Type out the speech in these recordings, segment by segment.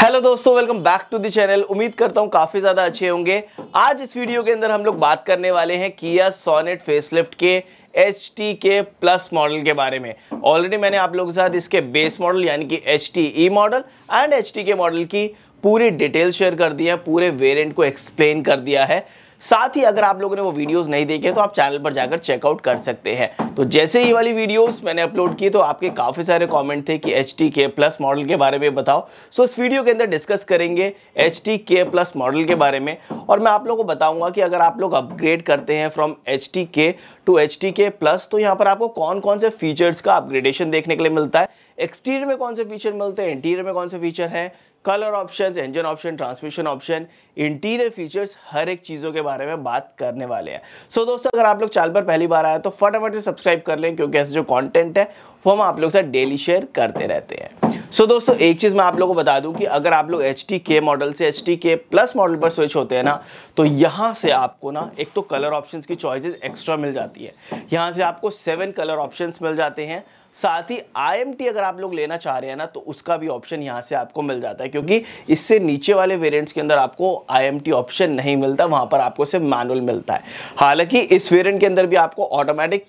hello दोस्तों welcome back to the channel उम्मीद करता हूँ काफ़ी ज़्यादा अच्छे होंगे आज इस वीडियो के अंदर हम लोग बात करने वाले हैं किया सोनेट फेसलिफ्ट के H T K plus model के बारे में ऑलरेडी मैंने आप लोगों के साथ इसके बेस मॉडल यानी कि H T E model and H T K model की पूरी डिटेल शेयर कर दी है पूरे वेरियंट को एक्सप्लेन कर दिया है साथ ही अगर आप लोगों ने वो वीडियोस नहीं देखे तो आप चैनल पर जाकर चेकआउट कर सकते हैं तो जैसे ही वाली वीडियोस मैंने अपलोड की तो आपके काफ़ी सारे कमेंट थे कि एच के प्लस मॉडल के बारे में बताओ सो इस वीडियो के अंदर डिस्कस करेंगे एच के प्लस मॉडल के बारे में और मैं आप लोगों को बताऊंगा कि अगर आप लोग अपग्रेड करते हैं from H K to H K plus तो यहाँ पर आपको कौन कौन से फीचर्स का अपग्रेडेशन देखने के लिए मिलता है एक्सटीरियर में कौन से फीचर मिलते हैं इंटीरियर में कौन से फीचर हैं colour option engine option transmission option interior features हर एक चीज़ों के बारे में बात करने वाले हैं सो so, दोस्तों अगर आप लोग चैनल पर पहली बार आए तो फटाफट से सब्सक्राइब कर लें क्योंकि ऐसे जो कॉन्टेंट है वो हम आप लोग से डेली शेयर करते रहते हैं सो so, दोस्तों एक चीज़ मैं आप लोगों को बता दूं कि अगर आप लोग एच के मॉडल से एच के प्लस मॉडल पर स्विच होते हैं ना तो यहाँ से आपको ना एक तो कलर ऑप्शंस की चॉइसेस एक्स्ट्रा मिल जाती है यहाँ से आपको सेवन कलर ऑप्शंस मिल जाते हैं साथ ही आई अगर आप लोग लेना चाह रहे हैं ना तो उसका भी ऑप्शन यहाँ से आपको मिल जाता है क्योंकि इससे नीचे वाले वेरिएंट्स के अंदर आपको आई ऑप्शन नहीं मिलता वहाँ पर आपको सिर्फ मैनुअल मिलता है हालांकि इस वेरिएंट के अंदर भी आपको ऑटोमेटिक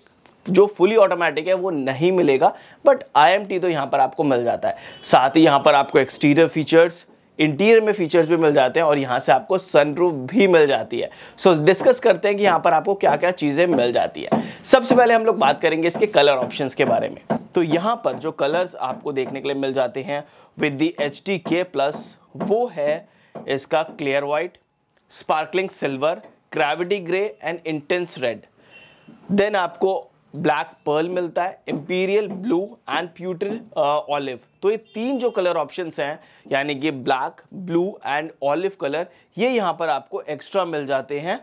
जो फुली ऑटोमेटिक है वो नहीं मिलेगा बट आई तो यहाँ पर आपको मिल जाता है साथ ही यहाँ पर आपको एक्सटीरियर फीचर्स इंटीरियर में फीचर्स भी मिल जाते हैं और यहाँ से आपको सनरूफ भी मिल जाती है सो so, डिस्कस करते हैं कि यहाँ पर आपको क्या क्या चीज़ें मिल जाती है सबसे पहले हम लोग बात करेंगे इसके कलर ऑप्शंस के बारे में तो यहाँ पर जो कलर्स आपको देखने के लिए मिल जाते हैं with the H D K plus वो है इसका clear white sparkling silver gravity grey and intense red then आपको ब्लैक पर्ल मिलता है imperial blue and pewter olive तो ये तीन जो कलर ऑप्शंस हैं यानी कि black blue and olive colour ये यहाँ पर आपको एक्स्ट्रा मिल जाते हैं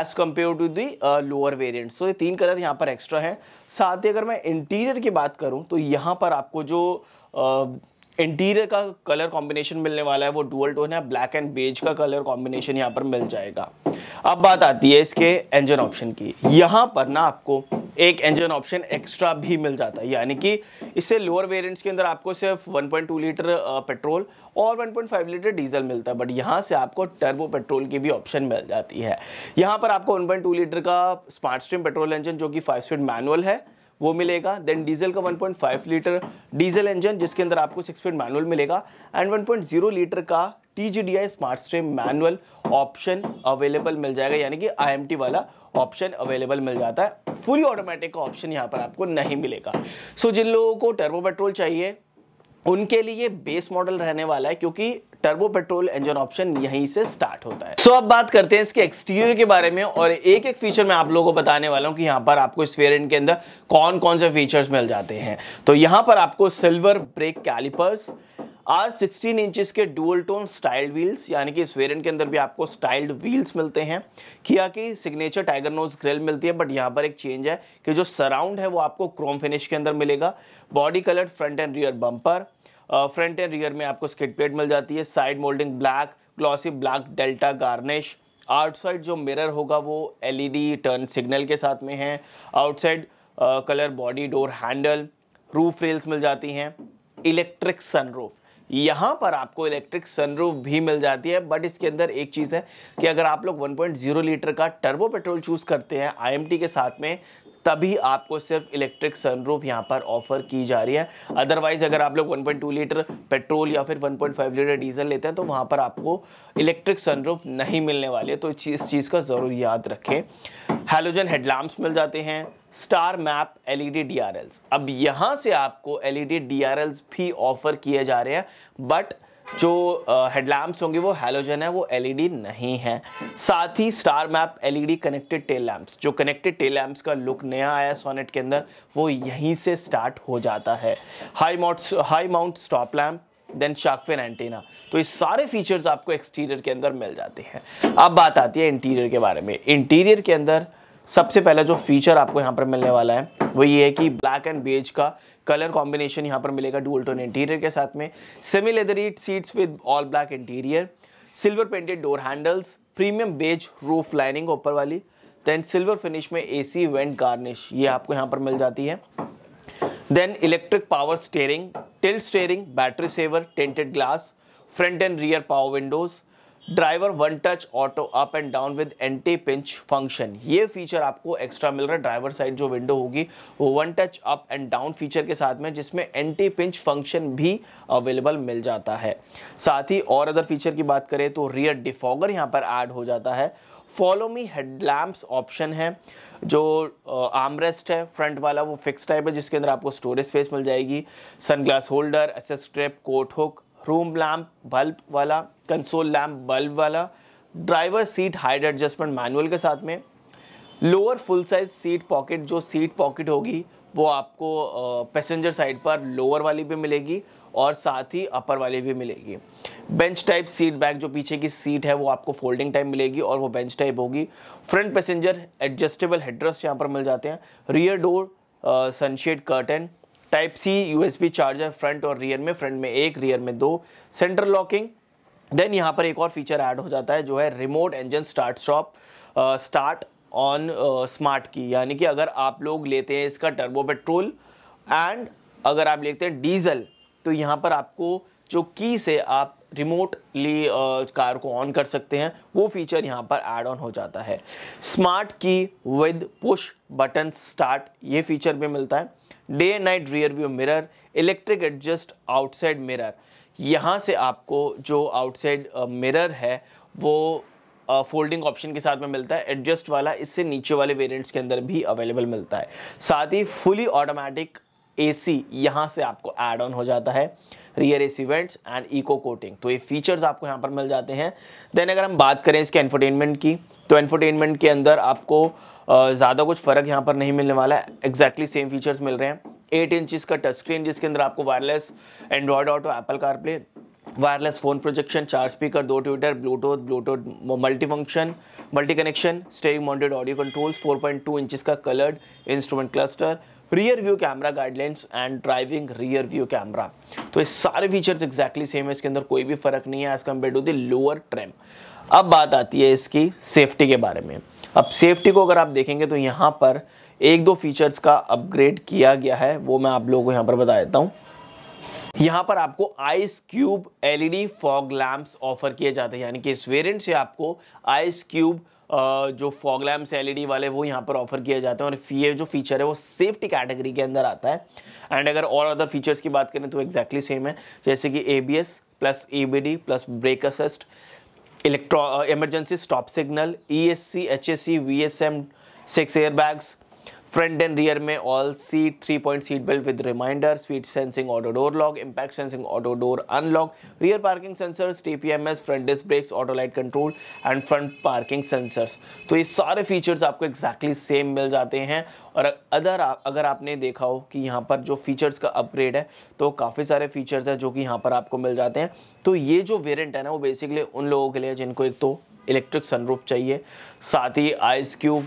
as compared to the lower variant so ये तीन कलर यहाँ पर एक्स्ट्रा हैं साथ ही अगर मैं इंटीरियर की बात करूँ तो यहाँ पर आपको जो uh, इंटीरियर का कलर कॉम्बिनेशन मिलने वाला है वो डुअल टोन है ब्लैक एंड बेज का कलर कॉम्बिनेशन यहाँ पर मिल जाएगा अब बात आती है इसके इंजन ऑप्शन की यहाँ पर ना आपको एक इंजन ऑप्शन एक्स्ट्रा भी मिल जाता है यानी कि इससे लोअर वेरिएंट्स के अंदर आपको सिर्फ 1.2 लीटर पेट्रोल और 1.5 लीटर डीजल मिलता है बट यहाँ से आपको टर्बो पेट्रोल की भी ऑप्शन मिल जाती है यहाँ पर आपको 1.2 लीटर का स्मार्ट स्ट्रीम पेट्रोल इंजन जो कि फाइव स्पीड मैनुअल है वो मिलेगा देन डीजल का 1.5 लीटर डीजल इंजन जिसके अंदर आपको सिक्स पॉइंट मैनुअल मिलेगा एंड 1.0 लीटर का T G D I smart stream manual option available मिल जाएगा यानी कि आई वाला ऑप्शन अवेलेबल मिल जाता है फुली ऑटोमेटिक का ऑप्शन यहाँ पर आपको नहीं मिलेगा सो so, जिन लोगों को टर्बो पेट्रोल चाहिए उनके लिए बेस मॉडल रहने वाला है क्योंकि टर्बो पेट्रोल इंजन ऑप्शन यहीं से स्टार्ट होता है सो so, अब बात करते हैं इसके एक्सटीरियर के बारे में और एक एक फीचर मैं आप लोगों को बताने वाला हूं कि यहां पर आपको इस वेरियंट के अंदर कौन कौन से फीचर्स मिल जाते हैं तो यहां पर आपको सिल्वर ब्रेक कैलिपर्स आज 16 इंचेस के डुअल टोन स्टाइल्ड व्हील्स यानी कि इस वेरियंट के अंदर भी आपको स्टाइल्ड व्हील्स मिलते हैं किया की सिग्नेचर टाइगर नोज ग्रिल मिलती है बट यहाँ पर एक चेंज है कि जो सराउंड है वो आपको क्रोम फिनिश के अंदर मिलेगा body colour front and rear bumper front and rear में आपको स्किट प्लेट मिल जाती है side moulding black glossy black delta garnish outside जो मिरर होगा वो एलईडी टर्न सिग्नल के साथ में है outside colour body door handle roof rails मिल जाती हैं इलेक्ट्रिक सनरूफ यहाँ पर आपको इलेक्ट्रिक सनरूफ भी मिल जाती है बट इसके अंदर एक चीज़ है कि अगर आप लोग 1.0 लीटर का टर्बो पेट्रोल चूज़ करते हैं आईएमटी के साथ में तभी आपको सिर्फ इलेक्ट्रिक सनरूफ यहाँ पर ऑफर की जा रही है अदरवाइज अगर आप लोग 1.2 लीटर पेट्रोल या फिर 1.5 लीटर डीजल लेते हैं तो वहाँ पर आपको इलेक्ट्रिक सनरूफ नहीं मिलने वाले तो इस चीज़ का ज़रूर याद रखें हेलोजन हेडलैम्प्स मिल जाते हैं स्टार मैप एलईडी डीआरएल्स अब यहाँ से आपको एलईडी ई e भी ऑफर किए जा रहे हैं बट जो हेडलैम्प्स होंगे वो हेलोजन है वो एलईडी नहीं है साथ ही star map LED connected tail lamps जो कनेक्टेड टेल लैम्प्स का लुक नया आया सोनेट के अंदर वो यहीं से स्टार्ट हो जाता है high mount high mount stop lamp then shark fin antenna तो ये सारे फीचर्स आपको एक्सटीरियर के अंदर मिल जाते हैं अब बात आती है इंटीरियर के बारे में इंटीरियर के अंदर सबसे पहला जो फीचर आपको यहाँ पर मिलने वाला है वो ये है कि ब्लैक एंड बेज का कलर कॉम्बिनेशन यहाँ पर मिलेगा डुअल टोन इंटीरियर के साथ में सेमी ईट seats with all black interior silver painted door handles premium beige roof lining ऊपर वाली देन सिल्वर फिनिश में सी वेंट गार्निश ये आपको यहाँ पर मिल जाती है then electric power steering tilt steering battery saver tinted glass front and rear power windows driver one touch auto up and down with anti pinch function ये feature आपको एक्स्ट्रा मिल रहा है ड्राइवर साइड जो विंडो होगी वो one touch up and down feature के साथ में जिसमें एंटी पिंच फंक्शन भी अवेलेबल मिल जाता है साथ ही और अदर फीचर की बात करें तो रियर डिफॉगर यहाँ पर ऐड हो जाता है फॉलो मी हेडलैम्प ऑप्शन है जो आर्मरेस्ट है फ्रंट वाला वो फिक्स टाइप है जिसके अंदर आपको स्टोरेज स्पेस मिल जाएगी सनग्लास होल्डर एसेस coat hook room lamp bulb वाला कंसोल लैम्प बल्ब वाला driver seat height adjustment manual के साथ में lower full size seat pocket जो सीट पॉकेट होगी वो आपको पैसेंजर साइड पर लोअर वाली भी मिलेगी और साथ ही अपर वाली भी मिलेगी बेंच टाइप सीट बैक जो पीछे की सीट है वो आपको फोल्डिंग टाइप मिलेगी और वो बेंच टाइप होगी फ्रंट पैसेंजर एडजस्टेबल हेडरेस्ट यहाँ पर मिल जाते हैं rear door sunshade curtain type C USB charger front और रियर में फ्रंट में एक रियर में दो सेंटर लॉकिंग देन यहाँ पर एक और फीचर ऐड हो जाता है जो है remote engine start stop start on smart key यानी कि अगर आप लोग लेते हैं इसका टर्बो पेट्रोल एंड अगर आप लेते हैं डीजल तो यहाँ पर आपको जो की से आप रिमोटली uh, कार को ऑन कर सकते हैं वो फीचर यहाँ पर ऐड ऑन हो जाता है smart key with push button start ये फीचर भी मिलता है day and night rear view mirror electric adjust outside mirror यहाँ से आपको जो आउटसाइड मिरर है वो फोल्डिंग uh, ऑप्शन के साथ में मिलता है एडजस्ट वाला इससे नीचे वाले वेरिएंट्स के अंदर भी अवेलेबल मिलता है साथ ही फुली ऑटोमेटिक एसी यहाँ से आपको एड ऑन हो जाता है rear AC vents and eco coating तो ये फीचर्स आपको यहाँ पर मिल जाते हैं देन अगर हम बात करें इसके एंटरटेनमेंट की तो एंटरटेनमेंट के अंदर आपको ज़्यादा कुछ फ़र्क यहाँ पर नहीं मिलने वाला है एग्जैक्टली सेम फीचर्स मिल रहे हैं एट इंचज का टच स्क्रीन जिसके अंदर आपको wireless Android auto Apple CarPlay wireless phone projection चार स्पीकर दो tweeter bluetooth bluetooth multi function multi connection steering mounted audio controls 4.2 inches का coloured instrument cluster rear view camera guidelines and driving rear view camera तो ये सारे features exactly same है इसके अंदर कोई भी फर्क नहीं है as compared to the lower trim अब बात आती है इसकी सेफ्टी के बारे में अब सेफ्टी को अगर आप देखेंगे तो यहाँ पर एक दो फीचर्स का अपग्रेड किया गया है वो मैं आप लोगों को यहाँ पर बता देता हूँ यहाँ पर आपको ice cube LED fog lamps offer किए जाते हैं यानी कि इस वेरियंट से आपको आइस क्यूब जो फॉग लैम्प्स एलईडी वाले वो यहाँ पर ऑफर किए जाते हैं और ये जो फीचर है वो सेफ्टी कैटेगरी के अंदर आता है एंड अगर और अदर फीचर्स की बात करें तो एक्जैक्टली exactly सेम है जैसे कि A plus A plus brake assist इलेक्ट्रॉ emergency stop signal E S C H S C V S M six air bags front and rear में all seat three point seat belt with reminder speed sensing auto door lock impact sensing auto door unlock rear parking sensors TPMS front disc brakes auto light control and front parking sensors तो ये सारे features आपको exactly same मिल जाते हैं और other अगर आपने देखा हो कि यहाँ पर जो फीचर्स का अपग्रेड है तो काफ़ी सारे फीचर्स हैं जो कि यहाँ पर आपको मिल जाते हैं तो ये जो वेरियंट है ना वो बेसिकली उन लोगों के लिए जिनको एक तो इलेक्ट्रिक सनरूफ चाहिए साथ ही आइस क्यूब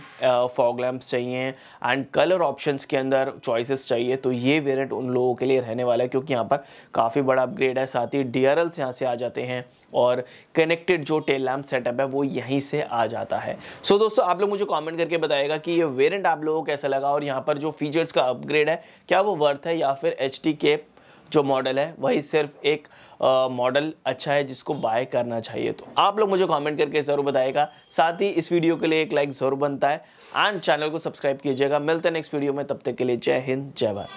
फॉग लैम्प चाहिए एंड कलर ऑप्शंस के अंदर चॉइसेस चाहिए तो ये वेरिएंट उन लोगों के लिए रहने वाला है क्योंकि यहाँ पर काफ़ी बड़ा अपग्रेड है साथ ही डी आर यहाँ से आ जाते हैं और कनेक्टेड जो टेल लैम्प सेटअप है वो यहीं से आ जाता है सो so, दोस्तों आप लोग मुझे कॉमेंट करके बताएगा कि ये वेरियंट आप लोगों को कैसा लगा और यहाँ पर जो फीचर्स का अपग्रेड है क्या वो वर्थ है या फिर एच के जो मॉडल है वही सिर्फ एक मॉडल अच्छा है जिसको बाय करना चाहिए तो आप लोग मुझे कमेंट करके ज़रूर बताएगा साथ ही इस वीडियो के लिए एक लाइक ज़रूर बनता है एंड चैनल को सब्सक्राइब कीजिएगा मिलते हैं नेक्स्ट वीडियो में तब तक के लिए जय हिंद जय भारत